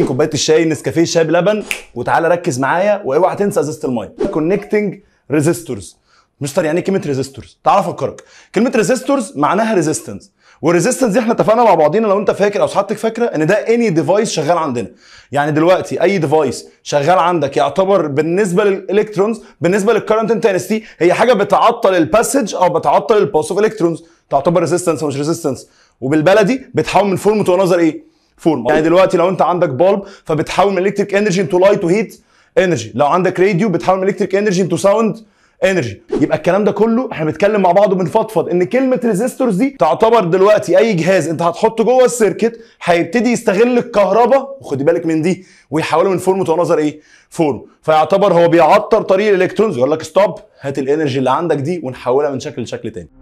كوبايه الشاي نسكافيه شاي بلبن وتعالى ركز معايا واوعى تنسى ازازه الميه كونكتنج ريزيستورز مستر يعني ايه كلمه ريزيستورز تعالى افكرك كلمه ريزيستورز معناها ريزيستنس والريزيستنس دي احنا اتفقنا مع بعضينا لو انت فاكر او صحتك فاكره ان ده اني ديفايس شغال عندنا يعني دلوقتي اي ديفايس شغال عندك يعتبر بالنسبه للالكترونز بالنسبه للكرنت انتنستي هي حاجه بتعطل الباسج او بتعطل الباس اوف الكترونز تعتبر ريزيستنس مش ريزيستنس وبالبلدي بتحول من فورم تو انذر ايه فورم يعني دلوقتي لو انت عندك بالب فبتحول من الكتريك انرجي انتو لايت وهيت انرجي لو عندك راديو بتحول من الكتريك انرجي انتو ساوند انرجي يبقى الكلام ده كله احنا بنتكلم مع بعض وبنفضفض ان كلمه ريزيستورز دي تعتبر دلوقتي اي جهاز انت هتحطه جوه السيركت هيبتدي يستغل الكهرباء وخدي بالك من دي ويحوله من فورم متناظر ايه فورم فيعتبر هو بيعطر طريق الالكترونز يقول لك ستوب هات الانرجي اللي عندك دي ونحولها من شكل لشكل تاني